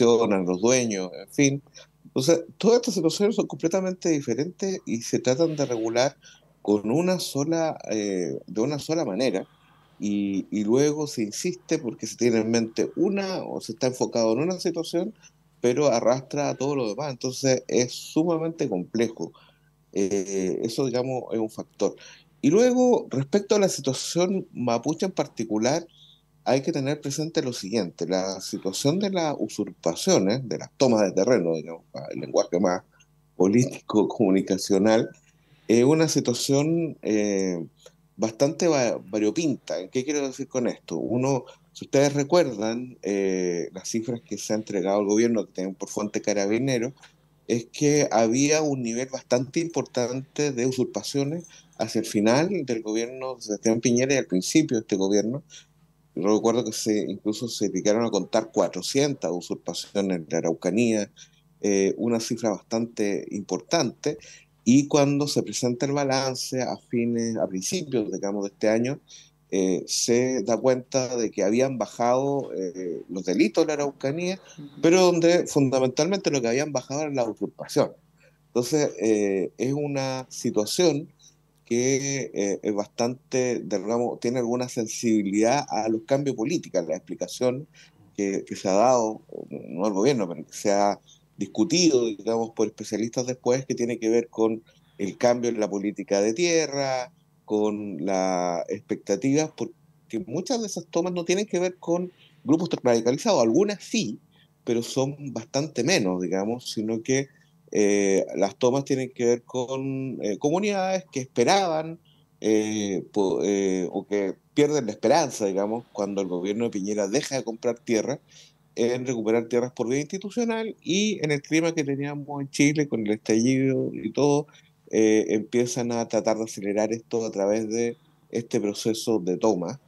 En los dueños, en fin. Entonces, todas estas situaciones son completamente diferentes y se tratan de regular con una sola, eh, de una sola manera. Y, luego se insiste porque se tiene en mente una o se está enfocado en una situación, pero arrastra a todo lo demás. Entonces es sumamente complejo. Eh, eso, digamos, es un factor. Y luego, respecto a la situación mapuche en particular, hay que tener presente lo siguiente, la situación de las usurpaciones, de las tomas de terreno, digamos, el lenguaje más político, comunicacional, es una situación eh, bastante variopinta. ¿Qué quiero decir con esto? Uno, si ustedes recuerdan eh, las cifras que se ha entregado el gobierno, que tienen por fuente carabinero, es que había un nivel bastante importante de usurpaciones hacia el final del gobierno de Sebastián Piñera y al principio de este gobierno, yo recuerdo que incluso se dedicaron a contar 400 usurpaciones en la Araucanía, eh, una cifra bastante importante. Y cuando se presenta el balance a fines, a principios, digamos, de este año, eh, se da cuenta de que habían bajado eh, los delitos de la Araucanía, pero donde fundamentalmente lo que habían bajado eran la usurpación. Entonces, es una situación que eh, es bastante, digamos, tiene alguna sensibilidad a los cambios políticos, la explicación que, se ha dado, no al gobierno, pero que se ha discutido, digamos, por especialistas después, que tiene que ver con el cambio en la política de tierra, con las expectativas, porque muchas de esas tomas no tienen que ver con grupos radicalizados, algunas sí, pero son bastante menos, digamos, sino que eh, las tomas tienen que ver con eh, comunidades que esperaban eh, o que pierden la esperanza, digamos, cuando el gobierno de Piñera deja de comprar tierra, en recuperar tierras por vía institucional y en el clima que teníamos en Chile con el estallido y todo, empiezan a tratar de acelerar esto a través de este proceso de toma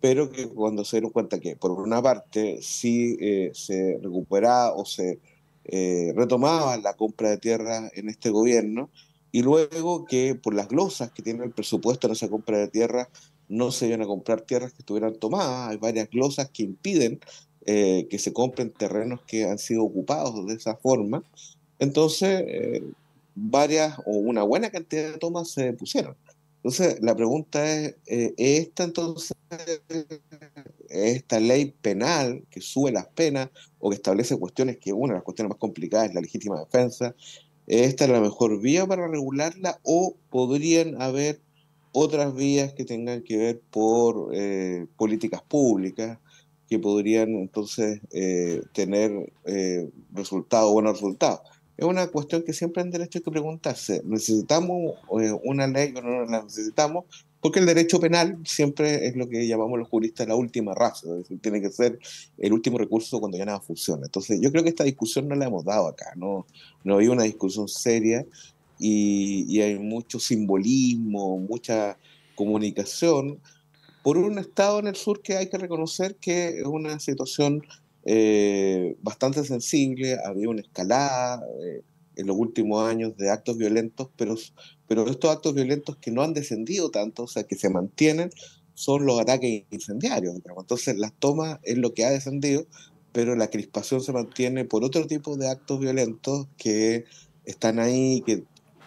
pero que cuando se dieron cuenta que por una parte sí se recupera o se eh, retomaba la compra de tierras en este gobierno y luego que por las glosas que tiene el presupuesto en esa compra de tierras no se iban a comprar tierras que estuvieran tomadas, hay varias glosas que impiden eh, que se compren terrenos que han sido ocupados de esa forma. Entonces, eh, varias o una buena cantidad de tomas se pusieron. Entonces, la pregunta es, ¿esta entonces esta ley penal que sube las penas o que establece cuestiones que una de las cuestiones más complicadas es la legítima defensa, ¿esta es la mejor vía para regularla o podrían haber otras vías que tengan que ver por eh, políticas públicas que podrían entonces eh, tener eh, resultados, buenos resultados? Es una cuestión que siempre en este derecho hay que preguntarse, ¿necesitamos eh, una ley o no la necesitamos? Porque el derecho penal siempre es lo que llamamos los juristas la última raza, es decir, tiene que ser el último recurso cuando ya nada funciona. Entonces, yo creo que esta discusión no la hemos dado acá, no, no había una discusión seria y, hay mucho simbolismo, mucha comunicación por un Estado en el sur que hay que reconocer que es una situación eh, bastante sensible, había una escalada, eh, en los últimos años de actos violentos, pero, pero estos actos violentos que no han descendido tanto, o sea, que se mantienen, son los ataques incendiarios. Entonces, las tomas es lo que ha descendido, pero la crispación se mantiene por otro tipo de actos violentos que están ahí, que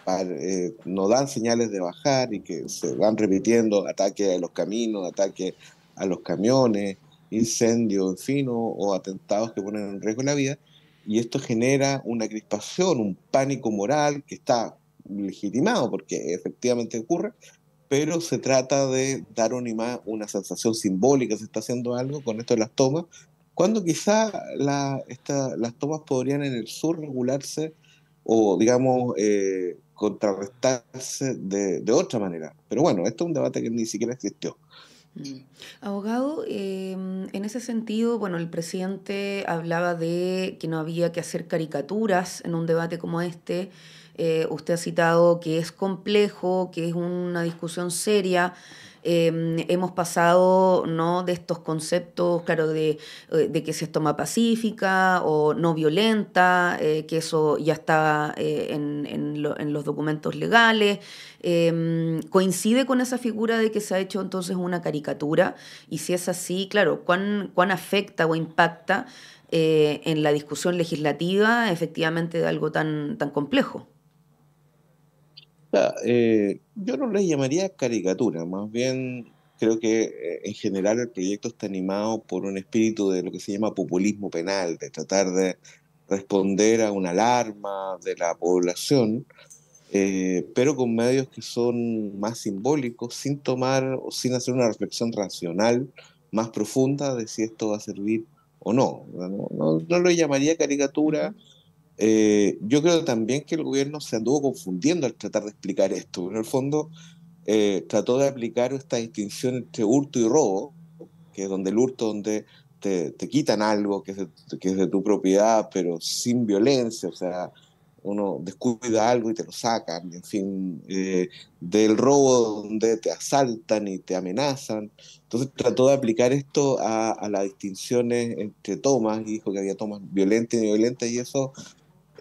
eh, no dan señales de bajar y que se van repitiendo ataques a los caminos, ataques a los camiones, incendios, en fin, o atentados que ponen en riesgo la vida y esto genera una crispación, un pánico moral que está legitimado porque efectivamente ocurre, pero se trata de dar una, una sensación simbólica, se está haciendo algo con esto de las tomas, cuando quizá las tomas podrían en el sur regularse o, digamos, eh, contrarrestarse de, de otra manera. Pero bueno, esto es un debate que ni siquiera existió. Mm. Abogado, em, en ese sentido, bueno, el presidente hablaba de que no había que hacer caricaturas en un debate como este. Eh, usted ha citado que es complejo, que es una discusión seria. Em, hemos pasado ¿no? de estos conceptos, claro, de, eh, que se toma pacífica o no violenta, eh, que eso ya está eh, en, los documentos legales. Em, coincide con esa figura de que se ha hecho entonces una caricatura y si es así, claro, ¿cuán, cuán afecta o impacta en la discusión legislativa efectivamente de algo tan, tan complejo? Eh, yo no les llamaría caricatura, más bien creo que eh, en general el proyecto está animado por un espíritu de lo que se llama populismo penal, de tratar de responder a una alarma de la población, eh, pero con medios que son más simbólicos, sin tomar o sin hacer una reflexión racional más profunda de si esto va a servir o no. No, no, no lo llamaría caricatura eh, yo creo también que el gobierno se anduvo confundiendo al tratar de explicar esto. En el fondo, eh, trató de aplicar esta distinción entre hurto y robo, que es donde el hurto, donde te, quitan algo que es, de, que es, de, tu propiedad, pero sin violencia, o sea, uno descuida algo y te lo sacan, en fin, eh, del robo donde te asaltan y te amenazan. Entonces trató de aplicar esto a, las distinciones entre tomas, y dijo que había tomas violentas y violentas, y eso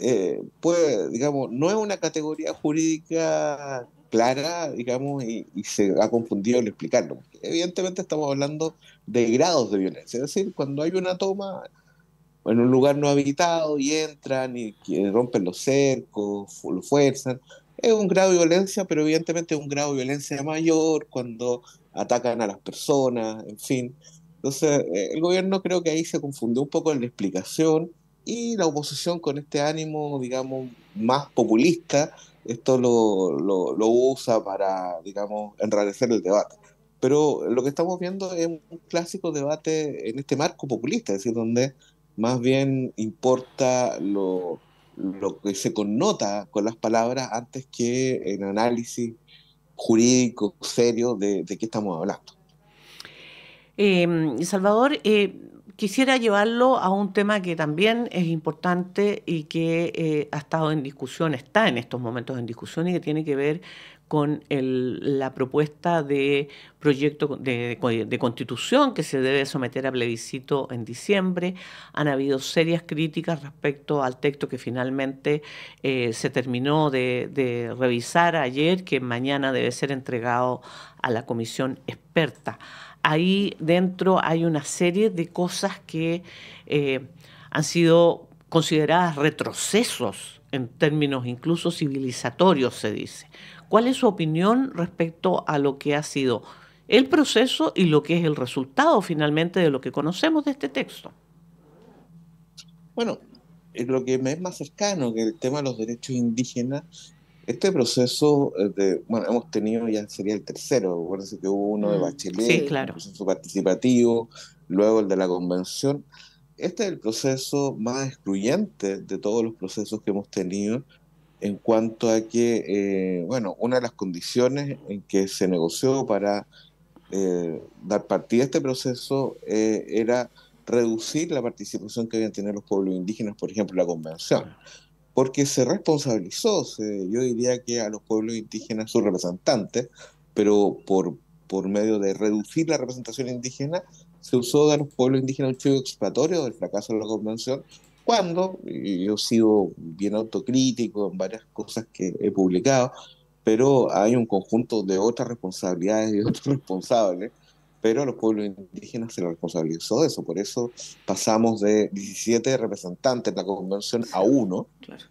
eh, puede, digamos, no es una categoría jurídica clara, digamos, y, se ha confundido al explicarlo. evidentemente estamos hablando de grados de violencia, es decir, cuando hay una toma en un lugar no habitado y entran y, rompen los cercos, lo fuerzan, es un grado de violencia, pero evidentemente es un grado de violencia mayor cuando atacan a las personas, en fin. Entonces, eh, el gobierno creo que ahí se confundió un poco en la explicación y la oposición con este ánimo, digamos, más populista, esto lo, usa para, digamos, enrarecer el debate. Pero lo que estamos viendo es un clásico debate en este marco populista, es decir, donde más bien importa lo, que se connota con las palabras antes que en análisis jurídico serio de, qué estamos hablando. Eh, Salvador, eh, quisiera llevarlo a un tema que también es importante y que eh, ha estado en discusión, está en estos momentos en discusión y que tiene que ver con la propuesta de proyecto de, constitución que se debe someter a plebiscito en diciembre. Han habido serias críticas respecto al texto que finalmente eh, se terminó de revisar ayer, que mañana debe ser entregado a la comisión experta ahí dentro hay una serie de cosas que eh, han sido consideradas retrocesos en términos incluso civilizatorios, se dice. ¿Cuál es su opinión respecto a lo que ha sido el proceso y lo que es el resultado finalmente de lo que conocemos de este texto? Bueno, eh, lo que me es más cercano que el tema de los derechos indígenas este proceso eh, bueno, hemos tenido ya sería el tercero, acuérdense que hubo uno de mm, Bachelet, proceso participativo, luego el de la convención. Este es el proceso más excluyente de todos los procesos que hemos tenido en cuanto a que, eh, bueno, una de las condiciones en que se negoció para eh, dar partida a este proceso era reducir la participación que habían tenido los pueblos indígenas, por ejemplo, la convención porque se responsabilizó, yo diría que a los pueblos indígenas sus representantes, pero por, por medio de reducir la representación indígena, se usó de los pueblos indígenas un chivo expiatorio del fracaso de la convención, cuando, yo he sido bien autocrítico en varias cosas que he publicado, pero hay un conjunto de otras responsabilidades y otros responsables pero a los pueblos indígenas se les responsabilizó de eso. Por eso pasamos de 17 representantes de la convención a uno. Claro.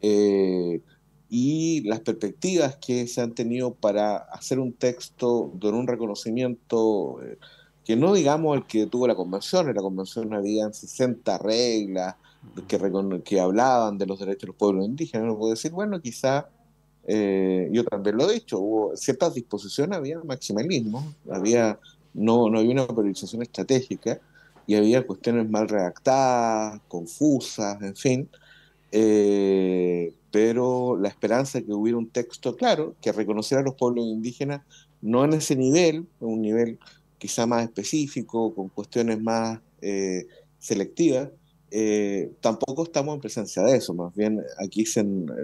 Eh, y las perspectivas que se han tenido para hacer un texto con un reconocimiento eh, que no digamos el que tuvo la convención, en la convención había 60 reglas que, que hablaban de los derechos de los pueblos indígenas, uno puede decir, bueno, quizá eh, yo también lo he dicho, hubo ciertas disposiciones, había maximalismo, había, no, había una priorización estratégica y había cuestiones mal redactadas, confusas, en fin. Eh, pero la esperanza de que hubiera un texto claro que reconociera a los pueblos indígenas no en ese nivel, un nivel quizá más específico, con cuestiones más eh, selectivas, eh, tampoco estamos en presencia de eso, más bien aquí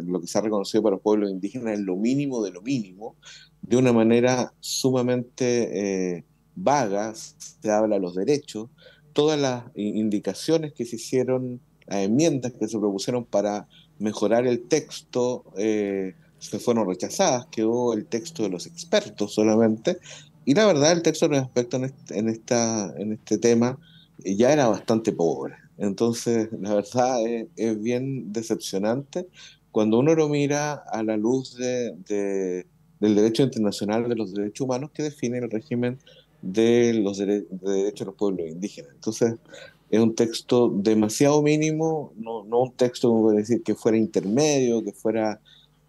lo que se ha reconocido para los pueblos indígenas es lo mínimo de lo mínimo, de una manera sumamente eh, vaga, se habla de los derechos, todas las indicaciones que se hicieron, las enmiendas que se propusieron para mejorar el texto, eh, se fueron rechazadas, quedó el texto de los expertos solamente, y la verdad el texto en en este tema ya era bastante pobre. Entonces, la verdad es, bien decepcionante cuando uno lo mira a la luz del derecho internacional de los derechos humanos que define el régimen de los derechos de los pueblos indígenas. Entonces, es un texto demasiado mínimo, no, un texto como decir que fuera intermedio, que fuera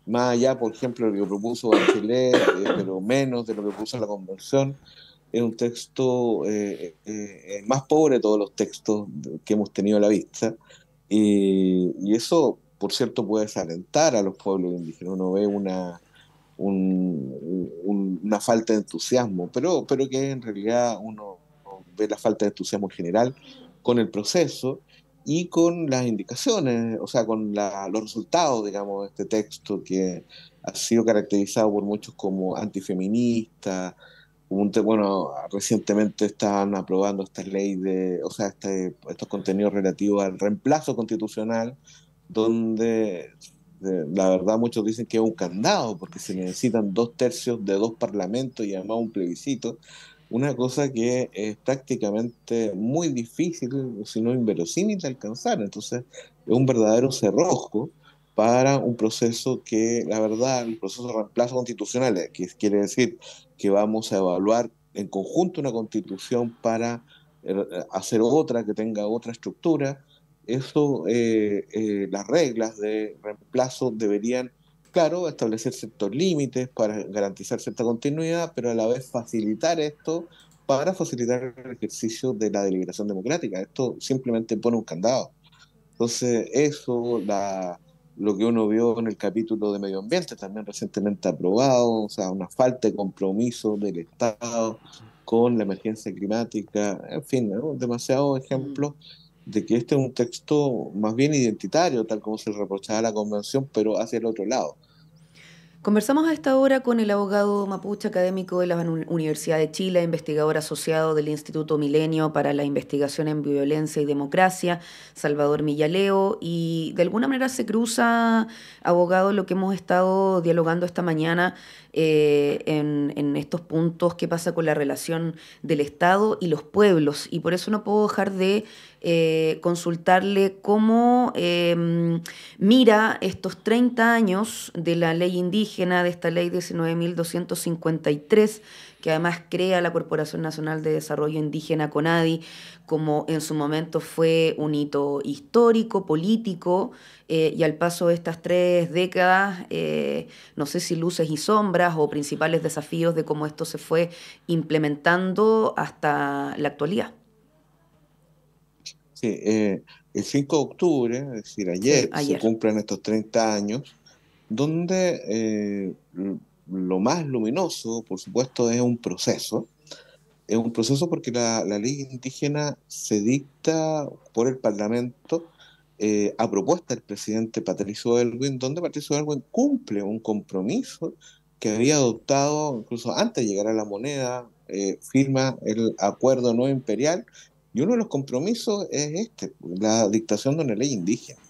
más allá, por ejemplo, de lo que propuso Bachelet, eh, pero menos de lo que propuso la Convención es un texto eh, eh, más pobre de todos los textos que hemos tenido a la vista. Y, eso, por cierto, puede desalentar a los pueblos indígenas. Uno ve una, una falta de entusiasmo, pero, pero que en realidad uno ve la falta de entusiasmo en general con el proceso y con las indicaciones, o sea, con los resultados, digamos, de este texto que ha sido caracterizado por muchos como antifeminista, bueno, recientemente están aprobando estas leyes de, o sea, este, estos contenidos relativos al reemplazo constitucional, donde la verdad muchos dicen que es un candado, porque se necesitan dos tercios de dos parlamentos y además un plebiscito, una cosa que es prácticamente muy difícil, si no inverosímil, de alcanzar. Entonces, es un verdadero cerrojo para un proceso que, la verdad, el proceso de reemplazo constitucional, eh, que quiere decir que vamos a evaluar en conjunto una constitución para eh, hacer otra que tenga otra estructura, eso, eh, las reglas de reemplazo deberían, claro, establecer ciertos límites para garantizar cierta continuidad, pero a la vez facilitar esto para facilitar el ejercicio de la deliberación democrática. Esto simplemente pone un candado. Entonces, eso, la, lo que uno vio en el capítulo de medio ambiente, también recientemente aprobado, o sea, una falta de compromiso del Estado con la emergencia climática, en fin, ¿no? demasiados ejemplos mm. de que este es un texto más bien identitario, tal como se reprochaba la convención, pero hacia el otro lado. Conversamos a esta hora con el abogado mapuche académico de la Universidad de Chile, investigador asociado del Instituto Milenio para la Investigación en Violencia y Democracia, Salvador Millaleo, y de alguna manera se cruza, abogado, lo que hemos estado dialogando esta mañana eh, en, en estos puntos, qué pasa con la relación del Estado y los pueblos, y por eso no puedo dejar de eh, consultarle cómo em, mira estos 30 años de la ley indígena, de esta ley 19.253, que además crea la Corporación Nacional de Desarrollo Indígena CONADI, como en su momento fue un hito histórico, político, eh, y al paso de estas tres décadas, eh, no sé si luces y sombras o principales desafíos de cómo esto se fue implementando hasta la actualidad. Eh, el 5 de octubre, es decir, ayer, se cumplen estos 30 años, donde eh, lo más luminoso, por supuesto, es un proceso. Es un proceso porque la, ley indígena se dicta por el Parlamento eh, a propuesta del presidente Patricio Elwin, donde Patricio Elwin cumple un compromiso que había adoptado incluso antes de llegar a la moneda, firma el acuerdo no imperial y uno de los compromisos es este, la dictación de una ley indígena.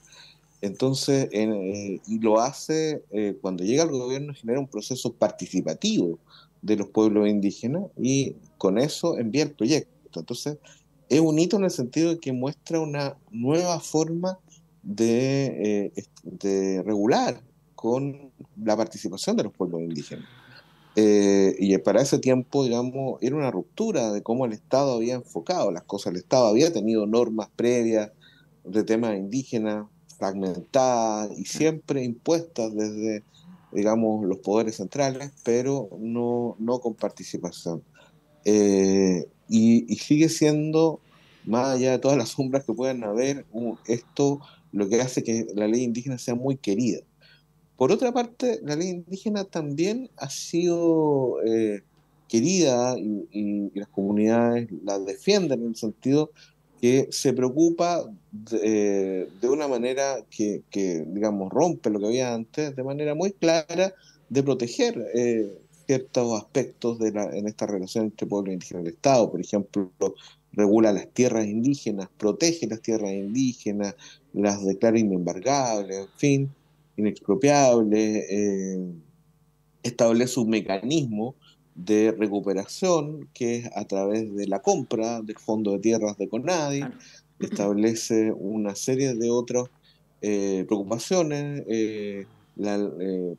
Entonces, eh, y lo hace eh, cuando llega al gobierno, genera un proceso participativo de los pueblos indígenas y con eso envía el proyecto. Entonces, es un hito en el sentido de que muestra una nueva forma de eh, regular con la participación de los pueblos indígenas. Eh, y eh, para ese tiempo, digamos, era una ruptura de cómo el Estado había enfocado las cosas. El Estado había tenido normas previas de temas indígenas, fragmentadas y siempre impuestas desde, digamos, los poderes centrales, pero no, no con participación. Eh, y, sigue siendo, más allá de todas las sombras que puedan haber, esto lo que hace que la ley indígena sea muy querida. Por otra parte, la ley indígena también ha sido eh, querida y, las comunidades la defienden en el sentido que se preocupa de, eh, una manera que, digamos, rompe lo que había antes, de manera muy clara, de proteger eh, ciertos aspectos de la, en esta relación entre pueblo indígena y Estado. Por ejemplo, regula las tierras indígenas, protege las tierras indígenas, las declara inembargables, en fin inexpropiable eh, establece un mecanismo de recuperación que es a través de la compra del Fondo de Tierras de CONADI, establece una serie de otras eh, preocupaciones, eh,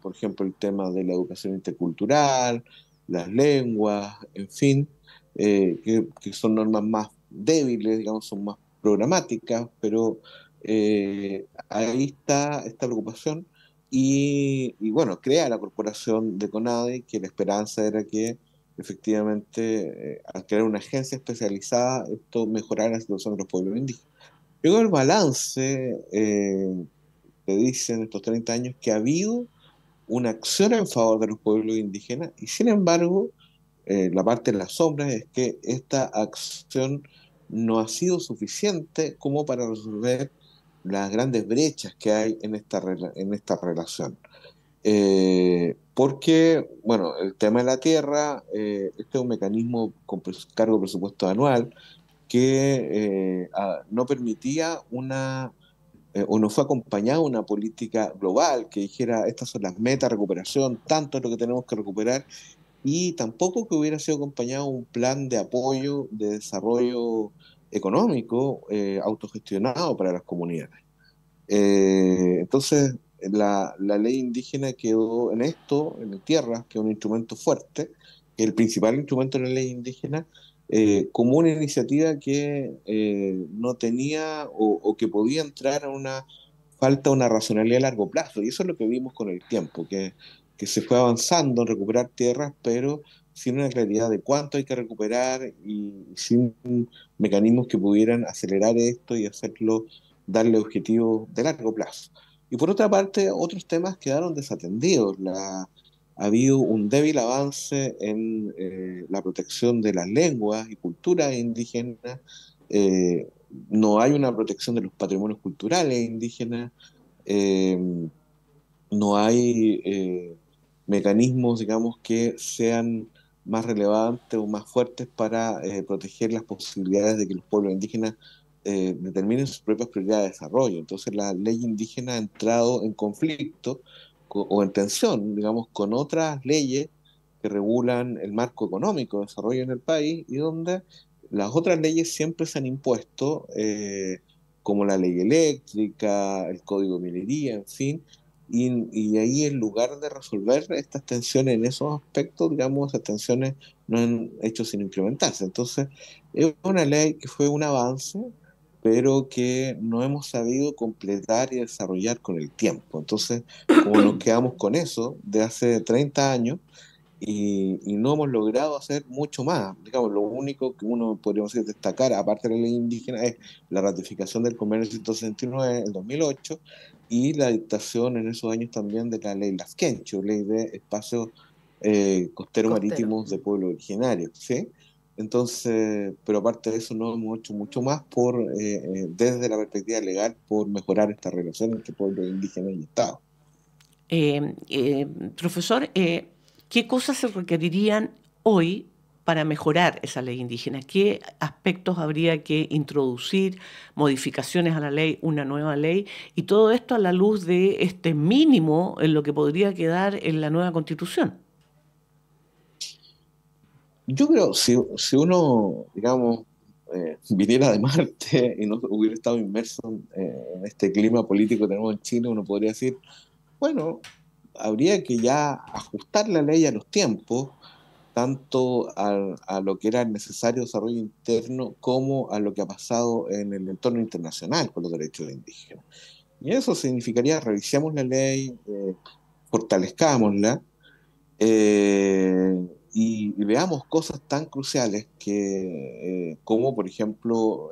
por ejemplo el tema de la educación intercultural, las lenguas, en fin, que, son normas más débiles, digamos, son más programáticas, pero eh, ahí está esta preocupación y, bueno, crea la corporación de CONADE que la esperanza era que efectivamente eh, al crear una agencia especializada esto mejorara la situación de los pueblos indígenas. Luego el balance, eh, te dicen estos 30 años que ha habido una acción en favor de los pueblos indígenas y sin embargo eh, la parte de las sombras es que esta acción no ha sido suficiente como para resolver las grandes brechas que hay en esta, en esta relación. Eh, porque, bueno, el tema de la tierra, eh, este es un mecanismo con cargo presupuesto anual que eh, no permitía una, o no fue acompañada una política global que dijera estas son las metas, de recuperación, tanto es lo que tenemos que recuperar, y tampoco que hubiera sido acompañado un plan de apoyo, de desarrollo económico eh, autogestionado para las comunidades. Eh, entonces, la, la, ley indígena quedó en esto, en tierras, que es un instrumento fuerte, el principal instrumento de la ley indígena, eh, como una iniciativa que no tenía o, que podía entrar a una falta una racionalidad a largo plazo. Y eso es lo que vimos con el tiempo, que, que se fue avanzando en recuperar tierras, pero sin una claridad de cuánto hay que recuperar y sin mecanismos que pudieran acelerar esto y hacerlo, darle objetivos de largo plazo. Y por otra parte, otros temas quedaron desatendidos. La, ha habido un débil avance en eh, la protección de las lenguas y culturas indígenas. Eh, no hay una protección de los patrimonios culturales indígenas. Eh, no hay mecanismos, digamos, que sean más relevantes o más fuertes para eh, proteger las posibilidades de que los pueblos indígenas eh, determinen sus propias prioridades de desarrollo. Entonces la ley indígena ha entrado en conflicto o en tensión, digamos, con otras leyes que regulan el marco económico de desarrollo en el país y donde las otras leyes siempre se han impuesto, eh, como la ley eléctrica, el código de minería, en fin, y, ahí en lugar de resolver estas tensiones en esos aspectos, digamos, esas tensiones no han hecho sin implementarse. Entonces, es una ley que fue un avance, pero que no hemos sabido completar y desarrollar con el tiempo. Entonces, como nos quedamos con eso de hace 30 años, y, no hemos logrado hacer mucho más. Digamos, lo único que uno podríamos decir, destacar, aparte de la ley indígena, es la ratificación del convenio 169 en 2008 y la dictación en esos años también de la ley Lasquencho, ley de espacios eh, costeros marítimos de pueblos originarios. ¿sí? Entonces, pero aparte de eso, no hemos hecho mucho más por eh, eh, desde la perspectiva legal por mejorar esta relación entre pueblos indígenas y Estado. profesor, eh, ¿Qué cosas se requerirían hoy para mejorar esa ley indígena? ¿Qué aspectos habría que introducir, modificaciones a la ley, una nueva ley? Y todo esto a la luz de este mínimo en lo que podría quedar en la nueva constitución. Yo creo, si, uno, digamos, eh, viniera de Marte y no hubiera estado inmerso en, eh, en este clima político que tenemos en China, uno podría decir, bueno, habría que ya ajustar la ley a los tiempos, tanto a, lo que era el necesario desarrollo interno como a lo que ha pasado en el entorno internacional con los derechos de indígenas. Y eso significaría revisemos la ley, eh, fortalezcámosla eh, y, veamos cosas tan cruciales que, eh, como por ejemplo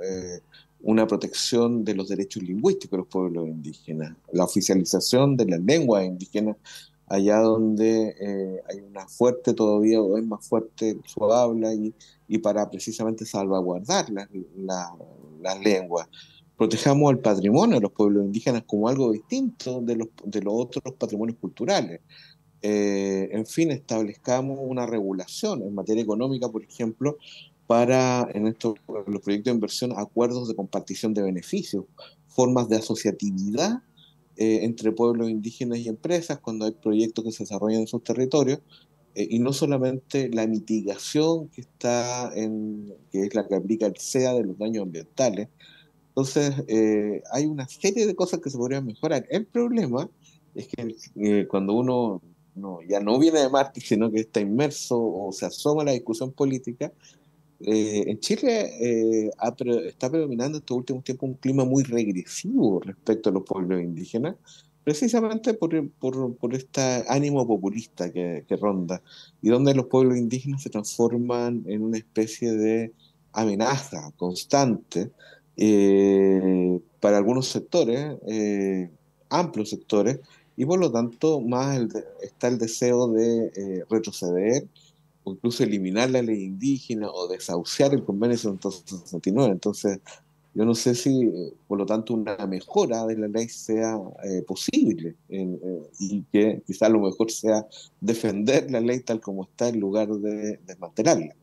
una protección de los derechos lingüísticos de los pueblos indígenas, la oficialización de las lenguas indígenas allá donde eh, hay una fuerte todavía es más fuerte su habla y, y para precisamente salvaguardar las lenguas. Protejamos el patrimonio de los pueblos indígenas como algo distinto de los, de los otros patrimonios culturales. Eh, en fin, establezcamos una regulación en materia económica, por ejemplo, para, en estos los proyectos de inversión, acuerdos de compartición de beneficios, formas de asociatividad eh, entre pueblos indígenas y empresas cuando hay proyectos que se desarrollan en sus territorios, eh, y no solamente la mitigación que está en, que es la que aplica el SEA de los daños ambientales. Entonces, eh, hay una serie de cosas que se podrían mejorar. El problema es que cuando uno no, ya no viene de Marte, sino que está inmerso o se asoma a la discusión política, eh, en Chile eh, está predominando en estos últimos tiempos un clima muy regresivo respecto a los pueblos indígenas, precisamente por, por, este ánimo populista que, ronda, y donde los pueblos indígenas se transforman en una especie de amenaza constante eh, para algunos sectores, amplios sectores, y por lo tanto más está el deseo de retroceder o incluso eliminar la ley indígena o desahuciar el convenio 169. Entonces, yo no sé si, por lo tanto, una mejora de la ley sea eh, posible eh, y que quizá lo mejor sea defender la ley tal como está en lugar de desmantelarla.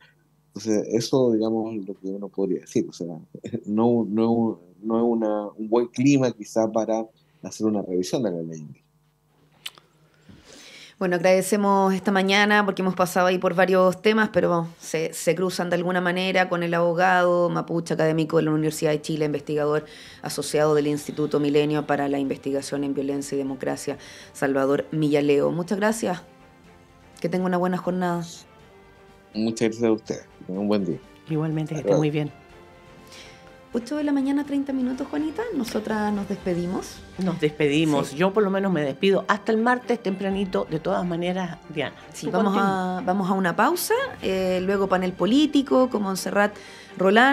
Entonces, eso, digamos, es lo que uno podría decir. O sea, no, no, no es una, un buen clima quizá para hacer una revisión de la ley indígena. Bueno, agradecemos esta mañana porque hemos pasado ahí por varios temas, pero se, se, cruzan de alguna manera con el abogado mapuche académico de la Universidad de Chile, investigador asociado del Instituto Milenio para la Investigación en Violencia y Democracia, Salvador Millaleo. Muchas gracias. Que tenga una buena jornada. Muchas gracias a usted. Un buen día. Igualmente, que esté muy bien. 8 de la mañana, 30 minutos, Juanita. Nosotras nos despedimos. Nos despedimos. Yo por lo menos me despido hasta el martes tempranito, de todas maneras, Diana. Sí, vamos a, vamos a, una pausa, eh, luego panel político como Montserrat Roland.